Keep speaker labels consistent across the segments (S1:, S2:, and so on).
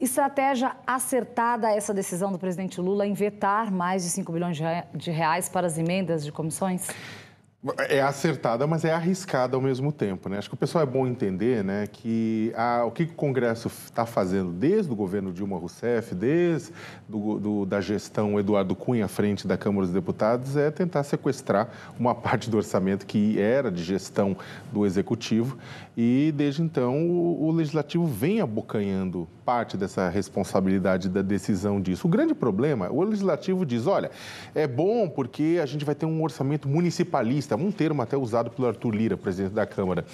S1: Estratégia acertada essa decisão do presidente Lula em vetar mais de 5 bilhões de reais para as emendas de comissões?
S2: É acertada, mas é arriscada ao mesmo tempo, né? Acho que o pessoal é bom entender, né, que a, o que o Congresso está fazendo desde o governo Dilma Rousseff, desde do, do, da gestão Eduardo Cunha à frente da Câmara dos Deputados, é tentar sequestrar uma parte do orçamento que era de gestão do Executivo e desde então o, o Legislativo vem abocanhando parte dessa responsabilidade da decisão disso. O grande problema, o Legislativo diz, olha, é bom porque a gente vai ter um orçamento municipalista lista, tá, um termo até usado pelo Arthur Lira, presidente da Câmara.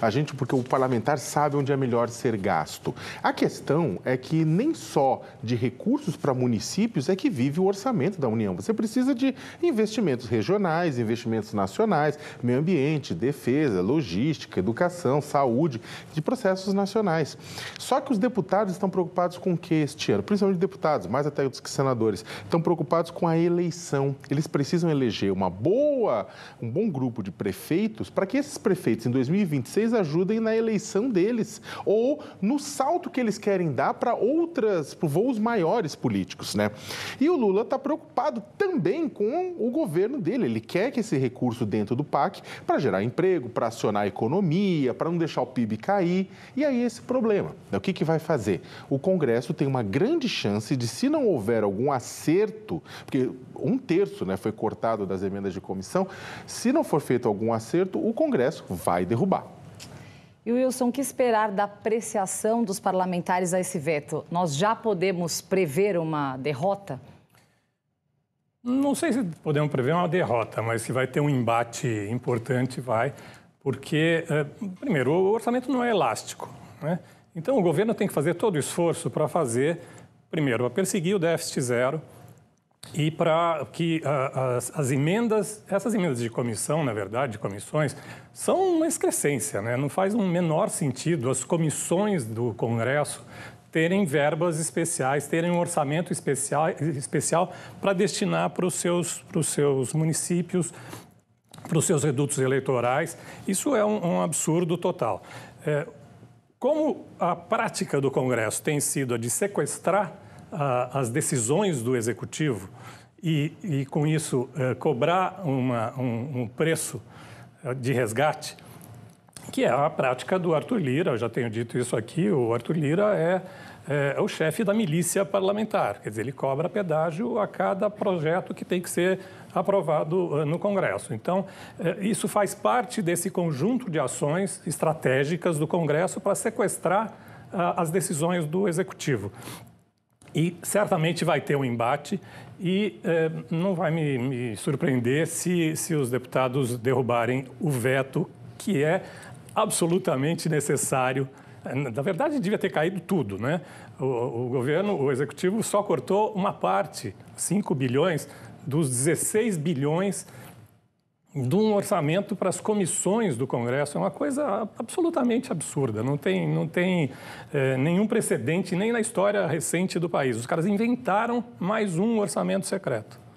S2: A gente, porque o parlamentar sabe onde é melhor ser gasto. A questão é que nem só de recursos para municípios é que vive o orçamento da União. Você precisa de investimentos regionais, investimentos nacionais, meio ambiente, defesa, logística, educação, saúde, de processos nacionais. Só que os deputados estão preocupados com o que este ano? Principalmente deputados, mais até os senadores, estão preocupados com a eleição. Eles precisam eleger uma boa, um bom um grupo de prefeitos para que esses prefeitos em 2026 ajudem na eleição deles ou no salto que eles querem dar para outras, para voos maiores políticos, né? E o Lula está preocupado também com o governo dele. Ele quer que esse recurso dentro do PAC para gerar emprego, para acionar a economia, para não deixar o PIB cair. E aí esse problema. Né? O que, que vai fazer? O Congresso tem uma grande chance de, se não houver algum acerto, porque um terço né, foi cortado das emendas de comissão. Se não for feito algum acerto, o Congresso vai
S1: derrubar. E Wilson, o que esperar da apreciação dos parlamentares a esse veto? Nós já podemos prever uma derrota?
S3: Não sei se podemos prever uma derrota, mas se vai ter um embate importante, vai. Porque, eh, primeiro, o orçamento não é elástico. Né? Então, o governo tem que fazer todo o esforço para fazer, primeiro, para perseguir o déficit zero, e para que as, as, emendas, essas emendas de comissão, na verdade, de comissões, são uma excrescência, né? não faz um menor sentido as comissões do Congresso terem verbas especiais, terem um orçamento especial, especial para destinar para os seus, para os seus municípios, para os seus redutos eleitorais. Isso é um, um absurdo total. É, como a prática do Congresso tem sido a de sequestrar as decisões do executivo e, e com isso, é, cobrar uma, um, um, preço é, de resgate, que é a prática do Arthur Lira. Eu já tenho dito isso aqui: o Arthur Lira é, é, é o chefe da milícia parlamentar, quer dizer, ele cobra pedágio a cada projeto que tem que ser aprovado eh, no Congresso. Então, eh, isso faz parte desse conjunto de ações estratégicas do Congresso para sequestrar ah, as decisões do Executivo. E certamente vai ter um embate e eh, não vai me, me surpreender se, se os deputados derrubarem o veto, que é absolutamente necessário. Na verdade, devia ter caído tudo, né? O, o governo, o executivo, só cortou uma parte, 5 bilhões dos 16 bilhões de um orçamento para as comissões do Congresso. É uma coisa absolutamente absurda. Não tem, não tem é, nenhum precedente,
S1: nem na história recente do país. Os caras inventaram mais um orçamento secreto.